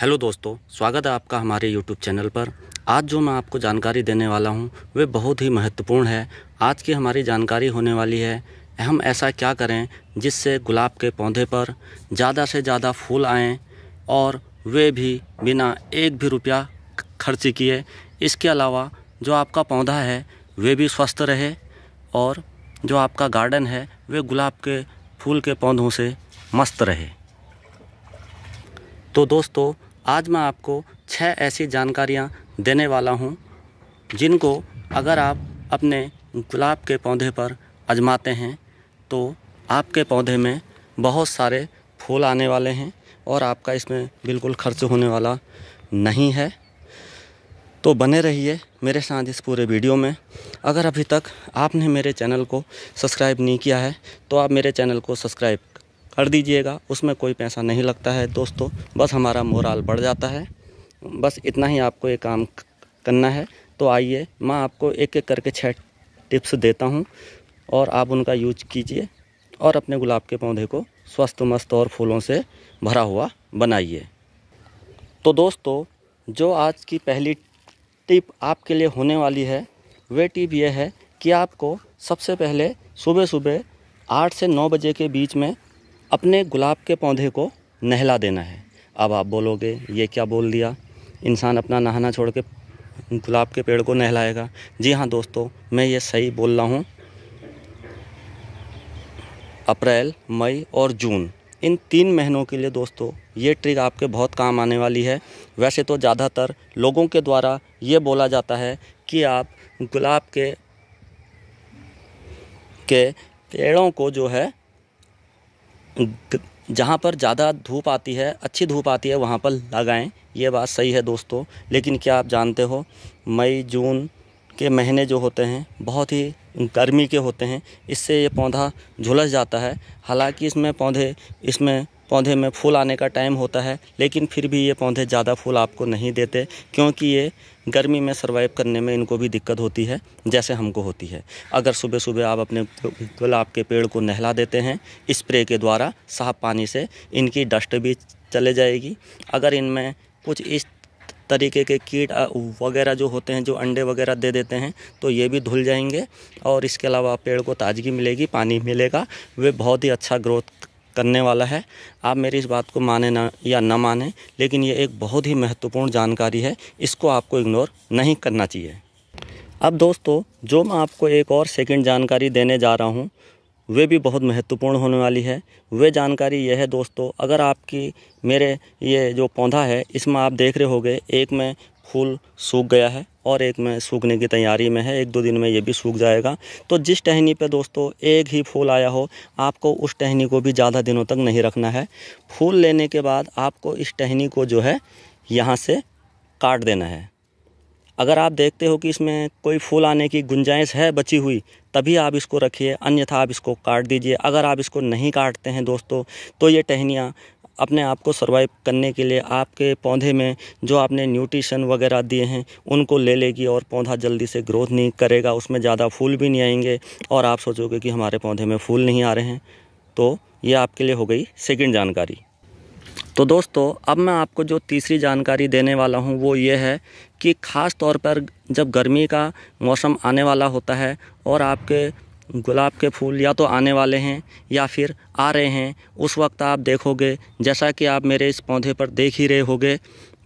hello दोस्तों स्वागत है आपका हमारे यूट्यूब चैनल पर आज जो मैं आपको जानकारी देने वाला हूं वे बहुत ही महत्वपूर्ण है आज की हमारी जानकारी होने वाली है हम ऐसा क्या करें जिससे गुलाब के पौधे पर ज़्यादा से ज़्यादा फूल आएँ और वे भी बिना एक भी रुपया खर्च किए इसके अलावा जो आपका पौधा है वे भी स्वस्थ रहे और जो आपका गार्डन है वे गुलाब के फूल के पौधों से मस्त रहे तो दोस्तों आज मैं आपको छः ऐसी जानकारियाँ देने वाला हूँ जिनको अगर आप अपने गुलाब के पौधे पर आजमाते हैं तो आपके पौधे में बहुत सारे फूल आने वाले हैं और आपका इसमें बिल्कुल खर्च होने वाला नहीं है तो बने रहिए मेरे साथ इस पूरे वीडियो में अगर अभी तक आपने मेरे चैनल को सब्सक्राइब नहीं किया है तो आप मेरे चैनल को सब्सक्राइब कर दीजिएगा उसमें कोई पैसा नहीं लगता है दोस्तों बस हमारा मोराल बढ़ जाता है बस इतना ही आपको ये काम करना है तो आइए मैं आपको एक एक करके छः टिप्स देता हूँ और आप उनका यूज कीजिए और अपने गुलाब के पौधे को स्वस्थ मस्त और फूलों से भरा हुआ बनाइए तो दोस्तों जो आज की पहली टिप आपके लिए होने वाली है वे टिप यह है कि आपको सबसे पहले सुबह सुबह आठ से नौ बजे के बीच में अपने गुलाब के पौधे को नहला देना है अब आप बोलोगे ये क्या बोल दिया इंसान अपना नहाना छोड़ के गुलाब के पेड़ को नहलाएगा जी हाँ दोस्तों मैं ये सही बोल रहा हूँ अप्रैल मई और जून इन तीन महीनों के लिए दोस्तों ये ट्रिक आपके बहुत काम आने वाली है वैसे तो ज़्यादातर लोगों के द्वारा ये बोला जाता है कि आप गुलाब के के पेड़ों को जो है जहाँ पर ज़्यादा धूप आती है अच्छी धूप आती है वहाँ पर लगाएं ये बात सही है दोस्तों लेकिन क्या आप जानते हो मई जून के महीने जो होते हैं बहुत ही गर्मी के होते हैं इससे ये पौधा झुलस जाता है हालांकि इसमें पौधे इसमें पौधे में फूल आने का टाइम होता है लेकिन फिर भी ये पौधे ज़्यादा फूल आपको नहीं देते क्योंकि ये गर्मी में सर्वाइव करने में इनको भी दिक्कत होती है जैसे हमको होती है अगर सुबह सुबह आप अपने गुलाब के पेड़ को नहला देते हैं स्प्रे के द्वारा साफ पानी से इनकी डस्ट भी चले जाएगी अगर इनमें कुछ इस तरीके के कीट वगैरह जो होते हैं जो अंडे वगैरह दे देते हैं तो ये भी धुल जाएंगे और इसके अलावा पेड़ को ताजगी मिलेगी पानी मिलेगा वे बहुत ही अच्छा ग्रोथ करने वाला है आप मेरी इस बात को माने ना या ना माने लेकिन ये एक बहुत ही महत्वपूर्ण जानकारी है इसको आपको इग्नोर नहीं करना चाहिए अब दोस्तों जो मैं आपको एक और सेकंड जानकारी देने जा रहा हूँ वे भी बहुत महत्वपूर्ण होने वाली है वे जानकारी यह है दोस्तों अगर आपकी मेरे ये जो पौधा है इसमें आप देख रहे हो एक में फूल सूख गया है और एक में सूखने की तैयारी में है एक दो दिन में ये भी सूख जाएगा तो जिस टहनी पे दोस्तों एक ही फूल आया हो आपको उस टहनी को भी ज़्यादा दिनों तक नहीं रखना है फूल लेने के बाद आपको इस टहनी को जो है यहाँ से काट देना है अगर आप देखते हो कि इसमें कोई फूल आने की गुंजाइश है बची हुई तभी आप इसको रखिए अन्यथा आप इसको काट दीजिए अगर आप इसको नहीं काटते हैं दोस्तों तो ये टहनियाँ अपने आप को सर्वाइव करने के लिए आपके पौधे में जो आपने न्यूट्रिशन वगैरह दिए हैं उनको ले लेगी और पौधा जल्दी से ग्रोथ नहीं करेगा उसमें ज़्यादा फूल भी नहीं आएंगे और आप सोचोगे कि हमारे पौधे में फूल नहीं आ रहे हैं तो ये आपके लिए हो गई सेकेंड जानकारी तो दोस्तों अब मैं आपको जो तीसरी जानकारी देने वाला हूँ वो ये है कि ख़ास तौर पर जब गर्मी का मौसम आने वाला होता है और आपके गुलाब के फूल या तो आने वाले हैं या फिर आ रहे हैं उस वक्त आप देखोगे जैसा कि आप मेरे इस पौधे पर देख ही रहे होगे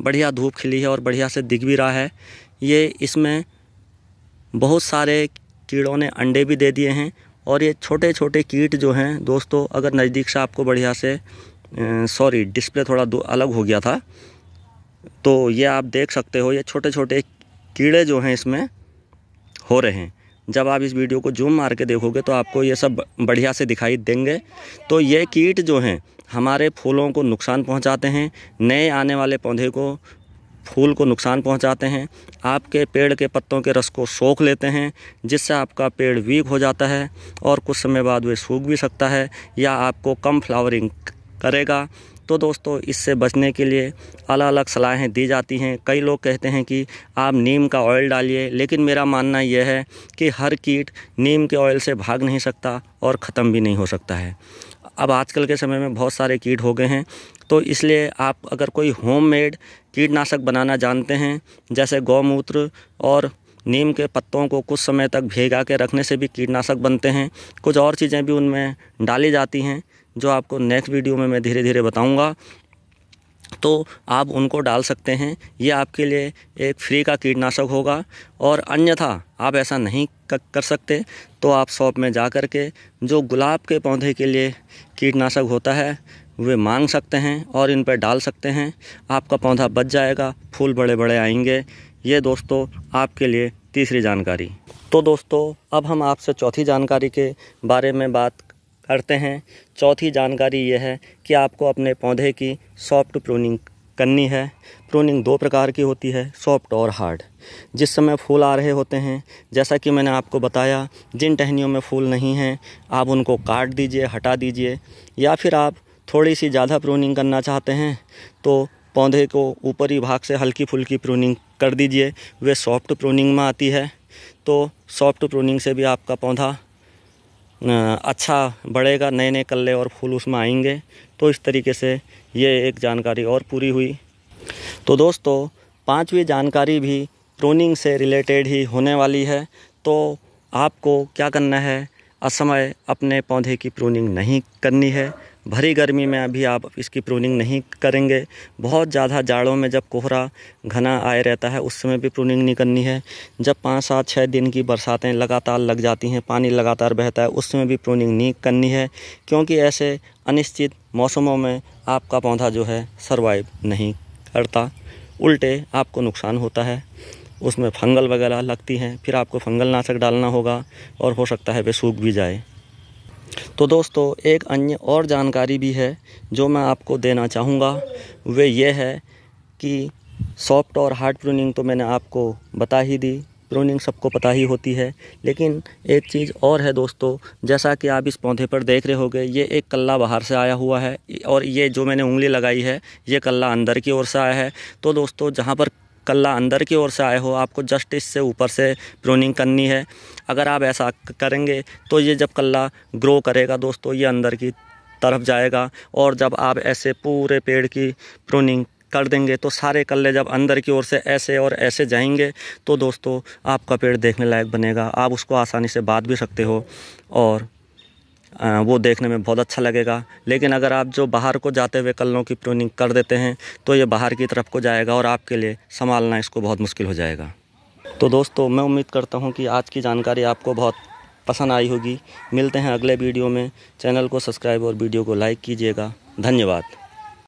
बढ़िया धूप खिली है और बढ़िया से दिख भी रहा है ये इसमें बहुत सारे कीड़ों ने अंडे भी दे दिए हैं और ये छोटे छोटे कीट जो हैं दोस्तों अगर नज़दीक से आपको बढ़िया से सॉरी डिस्प्ले थोड़ा अलग हो गया था तो ये आप देख सकते हो ये छोटे छोटे कीड़े जो हैं इसमें हो रहे हैं जब आप इस वीडियो को जूम मार के देखोगे तो आपको ये सब बढ़िया से दिखाई देंगे तो ये कीट जो हैं हमारे फूलों को नुकसान पहुंचाते हैं नए आने वाले पौधे को फूल को नुकसान पहुंचाते हैं आपके पेड़ के पत्तों के रस को सोख लेते हैं जिससे आपका पेड़ वीक हो जाता है और कुछ समय बाद वे सूख भी सकता है या आपको कम फ्लावरिंग करेगा तो दोस्तों इससे बचने के लिए अलग अलग सलाहें दी जाती हैं कई लोग कहते हैं कि आप नीम का ऑयल डालिए लेकिन मेरा मानना यह है कि हर कीट नीम के ऑयल से भाग नहीं सकता और ख़त्म भी नहीं हो सकता है अब आजकल के समय में बहुत सारे कीट हो गए हैं तो इसलिए आप अगर कोई होममेड कीटनाशक बनाना जानते हैं जैसे गौमूत्र और नीम के पत्तों को कुछ समय तक भेगा के रखने से भी कीटनाशक बनते हैं कुछ और चीज़ें भी उनमें डाली जाती हैं जो आपको नेक्स्ट वीडियो में मैं धीरे धीरे बताऊँगा तो आप उनको डाल सकते हैं ये आपके लिए एक फ्री का कीटनाशक होगा और अन्यथा आप ऐसा नहीं कर सकते तो आप शॉप में जा कर के जो गुलाब के पौधे के लिए कीटनाशक होता है वे मांग सकते हैं और इन पर डाल सकते हैं आपका पौधा बच जाएगा फूल बड़े बड़े आएंगे ये दोस्तों आपके लिए तीसरी जानकारी तो दोस्तों अब हम आपसे चौथी जानकारी के बारे में बात करते हैं चौथी जानकारी ये है कि आपको अपने पौधे की सॉफ्ट प्रोनिंग करनी है प्रोनिंग दो प्रकार की होती है सॉफ्ट और हार्ड जिस समय फूल आ रहे होते हैं जैसा कि मैंने आपको बताया जिन टहनियों में फूल नहीं हैं आप उनको काट दीजिए हटा दीजिए या फिर आप थोड़ी सी ज़्यादा प्रोनिंग करना चाहते हैं तो पौधे को ऊपरी भाग से हल्की फुल्की प्रोनिंग कर दीजिए वे सॉफ्ट प्रोनिंग में आती है तो सॉफ्ट प्रोनिंग से भी आपका पौधा अच्छा बढ़ेगा नए नए कल्ले और फूल उसमें आएंगे तो इस तरीके से ये एक जानकारी और पूरी हुई तो दोस्तों पांचवी जानकारी भी प्रोनिंग से रिलेटेड ही होने वाली है तो आपको क्या करना है असमय अपने पौधे की प्रोनिंग नहीं करनी है भरी गर्मी में अभी आप इसकी प्रूनिंग नहीं करेंगे बहुत ज़्यादा जाड़ों में जब कोहरा घना आए रहता है उस समय भी प्रूनिंग नहीं करनी है जब पाँच सात छः दिन की बरसातें लगातार लग जाती हैं पानी लगातार बहता है उस समय भी प्रूनिंग नहीं करनी है क्योंकि ऐसे अनिश्चित मौसमों में आपका पौधा जो है सर्वाइव नहीं करता उल्टे आपको नुकसान होता है उसमें फंगल वगैरह लगती हैं फिर आपको फंगल नाशक डालना होगा और हो सकता है वे सूख भी जाए तो दोस्तों एक अन्य और जानकारी भी है जो मैं आपको देना चाहूँगा वे ये है कि सॉफ्ट और हार्ड प्रूनिंग तो मैंने आपको बता ही दी प्रूनिंग सबको पता ही होती है लेकिन एक चीज़ और है दोस्तों जैसा कि आप इस पौधे पर देख रहे होंगे ये एक कल्ला बाहर से आया हुआ है और ये जो मैंने उंगली लगाई है ये कल्ला अंदर की ओर से आया है तो दोस्तों जहाँ पर कल्ला अंदर की ओर से आए हो आपको जस्ट इससे ऊपर से प्रोनिंग करनी है अगर आप ऐसा करेंगे तो ये जब कल्ला ग्रो करेगा दोस्तों ये अंदर की तरफ जाएगा और जब आप ऐसे पूरे पेड़ की प्रोनिंग कर देंगे तो सारे कल्ले जब अंदर की ओर से ऐसे और ऐसे जाएंगे तो दोस्तों आपका पेड़ देखने लायक बनेगा आप उसको आसानी से बात भी सकते हो और वो देखने में बहुत अच्छा लगेगा लेकिन अगर आप जो बाहर को जाते हुए कलों की प्रूनिंग कर देते हैं तो ये बाहर की तरफ को जाएगा और आपके लिए संभालना इसको बहुत मुश्किल हो जाएगा तो दोस्तों मैं उम्मीद करता हूँ कि आज की जानकारी आपको बहुत पसंद आई होगी मिलते हैं अगले वीडियो में चैनल को सब्सक्राइब और वीडियो को लाइक कीजिएगा धन्यवाद